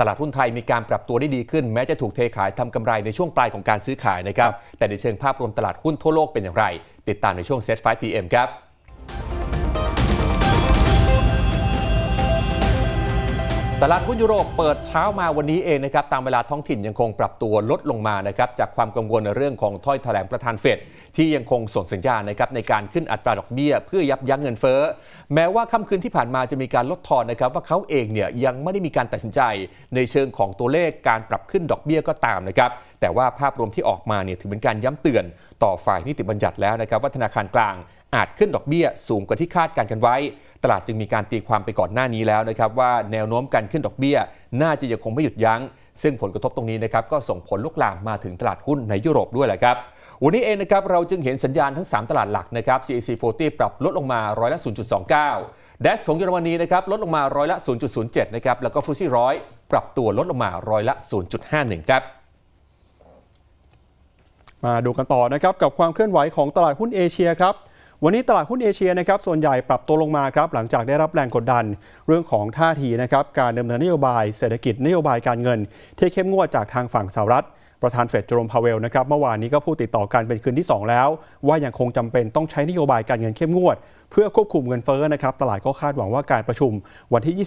ตลาดหุ้นไทยมีการปรับตัวได้ดีขึ้นแม้จะถูกเทขายทำกำไรในช่วงปลายของการซื้อขายนะครับแต่ในเชิงภาพรวมตลาดหุ้นทั่วโลกเป็นอย่างไร ติดตามในช่วงเซตไฟพีเอ็มครับตลาดหุ้นยุโรปเปิดเช้ามาวันนี้เองนะครับตามเวลาท้องถิ่นยังคงปรับตัวลดลงมานะครับจากความกังวลในเรื่องของถ้อยแถลงประธานเฟดที่ยังคงส่งสัญญาณนะครับในการขึ้นอัตราดอกเบี้ยเพื่อยับยั้งเงินเฟ้อแม้ว่าค่ำคืนที่ผ่านมาจะมีการลดทอนนะครับว่าเขาเองเนี่ยยังไม่ได้มีการตัดสินใจในเชิงของตัวเลขการปรับขึ้นดอกเบี้ยก็ตามนะครับแต่ว่าภาพรวมที่ออกมาเนี่ยถือเป็นการย้ำเตือน ต่อฝ่ายนิติบัญญัติแล้วนะครับว่าธนาคารกลางอาจขึ้นดอกเบี้ย สูงกว่าที่คาดการกันไว้ ตลาดจึงมีการตีความไปก่อนหน้านี้แล้วนะครับว่าแนวโน้มการขึ้นดอกเบี้ยน่าจะยังคงไม่หยุดยัง้ง ซึ่งผลกระทบตรงนี้นะครับก็ส่งผลลุกลาม มาถึงตลาดหุ้นในยุโรปด้วยแหละครับวันนี้เองนะครับเราจึงเห็นสัญญาณทั้ง 3 ตลาดหลักนะครับ CAC 40ปรับลดลงมา ร้อยละ 0.29ดัชของเยอรมนีนะครับลดลงมา ร้อยละ0.07นะครับแล้วก็ฟุซี่ร้อยปรับตัวลดลงมาร้อยละ 0.51ครับมาดูกันต่อนะครับกับความเคลื่อนไหวของตลาดหุ้นเอเชียครับวันนี้ตลาดหุ้นเอเชียนะครับส่วนใหญ่ปรับตัวลงมาครับหลังจากได้รับแรงกดดัน เรื่องของท่าทีนะครับการดำเนินนโยบายเศรษฐกิจนโยบายการเงิน ที่เข้มงวดจากทางฝั่งสหรัฐประธานเฟดเจอร์มพาเวลนะครับเมื่อวานนี้ก็พูดติดต่อกันเป็นคืนที่ 2 แล้ว ว่ายังคงจำเป็นต้องใช้นโยบายการเงินเข้มงวดเพื่อควบคุมเงินเฟ้อนะครับตลาดก็คาดหวังว่าการประชุม วันที่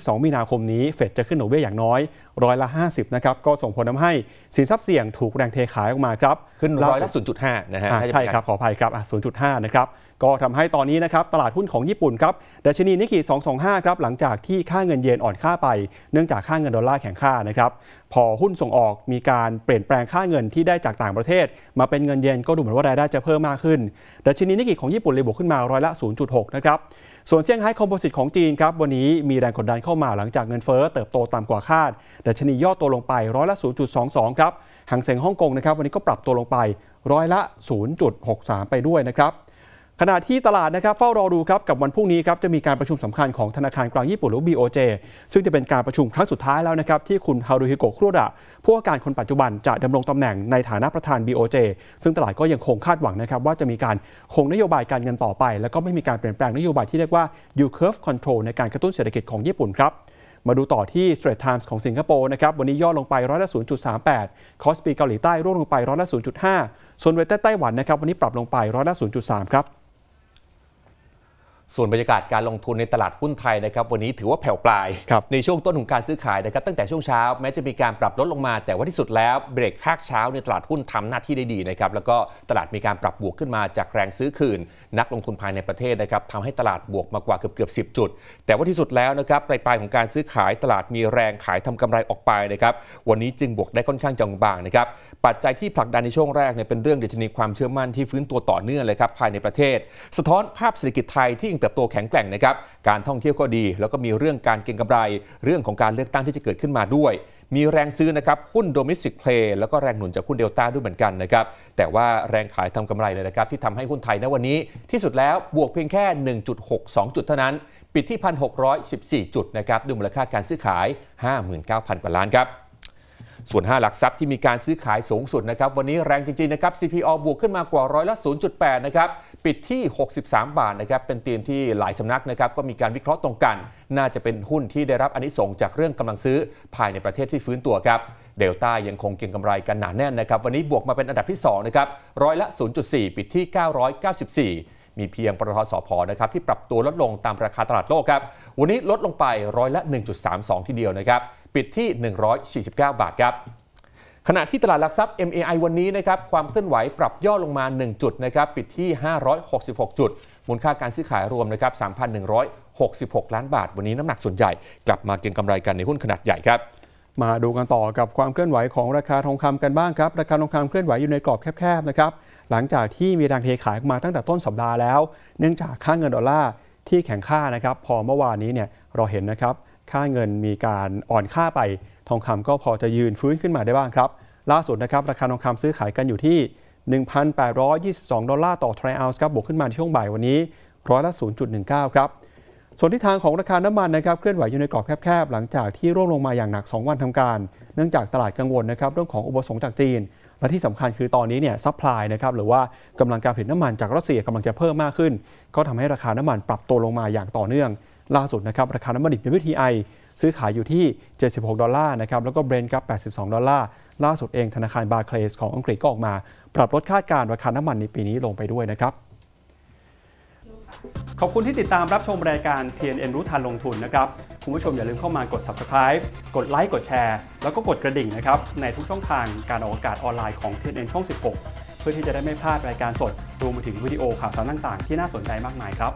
21-22 มีนาคมนี้ เฟดจะขึ้นดนกเบี้ยอย่างน้อยร้อยละ 50นะครับก็ส่งผลทาให้สินทรัพย์เสี่ยงถูกแรงเทขายออกมาครับขึ้นร้อยละ0.5นะฮะใช่ครับขออภัยครับ0.5 นะครับก็ทำให้ตอนนี้นะครับตลาดหุ้นของญี่ปุ่นครับดัชนีนิกเกิ225ครับหลังจากที่ค่าเงินเยนอ่อนค่าไปเนื่องจากค่าเงินดอลลาร์แข็งค่านะครับพอหุ้นส่งออกมีการเปลี่ยนแปลงค่าเงินที่ได้จากต่างประเทศ มาเป็นเงินเยนก็ดูเหมือนว่ารายได้จะเพิ่มมากขึ้นดัชนีนิกเกิของญี่ปุ่นเลยบวกขึ้นมาร้อยละ0.6นะครับส่วนเซี่ยงไฮ้คอมโพสิตของจีนครับวันนี้มีแรงกดดันเข้ามาหลังจากเงินเฟ้อเติบโตต่ำกว่าคาดดัชนีย่อตัวลงไปร้อยละ0.22ครับหางเสงฮ่องกงนะครับวันนี้ก็ปรับตัวลงไปร้อยละ 0.63 ไปด้วยนะครับขณะที่ตลาดนะครับเฝ้ารอดูครับกับวันพรุ่งนี้ครับจะมีการประชุมสำคัญของธนาคารกลางญี่ปุ่นหรือ BOJ ซึ่งจะเป็นการประชุมครั้งสุดท้ายแล้วนะครับที่คุณฮารุฮิโกะครุดะผู้ว่าการคนปัจจุบันจะดำรงตำแหน่งในฐานะประธาน BOJ ซึ่งตลาดก็ยังคงคาดหวังนะครับว่าจะมีการคงนโยบายการเงินต่อไป แล้วก็ไม่มีการเปลี่ยนแปลงนโยบายที่เรียกว่า U curve control ในการกระตุ้นเศรษฐกิจของญี่ปุ่นครับมาดูต่อที่ Straits Times ของสิงคโปร์นะครับวันนี้ย่อลงไปร้อยละ0.38คอสปีเกาหลีใต้ร่วงลงไปร้อยละ0.5ส่วนเวทไต้หวันนะครับวันนี้ปรับลงไปร้อยละ0.3ครับส่วนบรรยากาศการลงทุนในตลาดหุ้นไทยนะครับวันนี้ถือว่าแผ่วปลายในช่วงต้นของการซื้อขายนะครับตั้งแต่ช่วงเช้าแม้จะมีการปรับลดลงมา แต่ว่าที่สุดแล้วเบรกภาคเช้า ในตลาดหุ้นทำหน้าที่ได้ดีนะครับแล้วก็ตลาดมีการปรับบวกขึ้นมาจากแรงซื้อคืน นักลงทุนภายในประเทศนะครับทำให้ตลาดบวกมากว่าเกือบเกือบสิจุด แต่ว่าที่สุดแล้วนะครับปลายปลายของการซื้อขาย ตลาดมีแรงขายทำกำไรออกไปนะครับวันนี้จึงบวกได้ค่อนข้างจังบางนะครับปัจจัยที่ผลักดันในช่วงแรกเนี่ยเป็นเรื่องเดชนีความเชื่อมั่นที่ฟื้นตัวต่อเนื่องเลยครับภายในประเทศ สะท้อน ภาพเศรษฐกิจไทยที่เติบโตแข็งแกร่งนะครับ การท่องเที่ยวก็ดี แล้วก็มีเรื่องการเก็งกำไร เรื่องของการเลือกตั้งที่จะเกิดขึ้นมาด้วย มีแรงซื้อนะครับหุ้นโดมิสิกเพลย์แล้วก็แรงหนุนจากหุ้นเดลต้าด้วยเหมือนกันนะครับ แต่ว่าแรงขายทำกำไรเลยนะครับที่ทำให้หุ้นไทยในวันนี้ ที่สุดแล้วบวกเพียงแค่ 1.62 จุดเท่านั้น ปิดที่ 1,614 จุดนะครับดูมูลค่าการซื้อขาย 59,000 กว่าล้านครับส่วน 5 หลักทรัพย์ที่มีการซื้อขายสูงสุดนะครับวันนี้แรงจริงๆนะครับ CPO บวกขึ้นมากว่าร้อยละ 0.8นะครับปิดที่ 63 บาทนะครับเป็นเตียนที่หลายสำนักนะครับก็มีการวิเคราะห์ตรงกัน น่าจะเป็นหุ้นที่ได้รับอนนิสงจากเรื่องกำลังซื้อ ภายในประเทศที่ฟื้นตัวครับเดลต้ายังคงเก่งกำไรกันหนาแน่นนะครับ วันนี้บวกมาเป็นอันดับที่2นะครับร้อยละ 0.4 ปิดที่994 มีเพียงปตทสพนะครับที่ปรับตัวลดลงตามราคาตลาดโลกครับ วันนี้ลดลงไปร้อยละ 1.32 ทีเดียวนะครับปิดที่ 149 บาทครับขณะที่ตลาดหลักทรัพย์ MAI วันนี้นะครับความเคลื่อนไหวปรับย่อลงมา 1 จุดนะครับปิดที่ 566 จุดมูลค่าการซื้อขายรวมนะครับ 3,166 ล้านบาท วันนี้น้ำหนักส่วนใหญ่กลับมาเก็งกำไรกันในหุ้นขนาดใหญ่ครับ มาดูกันต่อกับความเคลื่อนไหวของราคาทองคำกันบ้างครับราคาทองคำเคลื่อนไหวอยู่ในกรอบแคบๆนะครับหลังจากที่มีแรงเทขายมาตั้งแต่ต้นสัปดาห์แล้วเนื่องจากค่าเงินดอลลาร์ที่แข็งค่านะครับพอเมื่อวานนี้เนี่ยเราเห็นนะครับค่าเงินมีการอ่อนค่าไป ทองคำก็พอจะยืนฟื้นขึ้นมาได้บ้างครับ ล่าสุดนะครับ ราคาทองคำซื้อขายกันอยู่ที่ 1,822 ดอลลาร์ต่อ ทรัลล์ครับบวกขึ้นมาในช่วงบ่ายวันนี้ร้อยละ0.19 ครับ ส่วนทิศทางของราคาน้ำมันนะครับเคลื่อนไหวอยู่ในกรอบแคบๆ หลังจากที่ร่วงลงมาอย่างหนัก 2 วันทำการ เนื่องจากตลาดกังวลนะครับเรื่องของอุปสงค์จากจีน และที่สำคัญคือตอนนี้เนี่ยซัพพลายนะครับหรือว่ากำลังการผลิตน้ำมันจากรัสเซียกำลังจะเพิ่มมากขึ้น ก็ทำให้ราคาน้ำมันปรับตัวลงมาอย่างต่อเนื่องล่าสุดนะครับราคาน้ำมันดิบ WTI ซื้อขายอยู่ที่ 76 ดอลลาร์นะครับ แล้วก็เบรนท์ครับ 82 ดอลลาร์ ล่าสุดเองธนาคารบาร์เคลสของอังกฤษก็ออกมา ปรับลดคาดการณ์ราคาน้ำมันในปีนี้ลงไปด้วยนะครับ ขอบคุณที่ติดตามรับชมรายการ TNN รู้ทันลงทุนนะครับ คุณผู้ชมอย่าลืมเข้ามากด subscribe กดไลค์กดแชร์ แล้วก็กดกระดิ่งนะครับในทุกช่องทางการออกอากาศออนไลน์ของ TNN ช่อง 16 เพื่อที่จะได้ไม่พลาดรายการสดรวมไปถึงวิดีโอข่าวสารต่างๆที่น่าสนใจมากมายครับ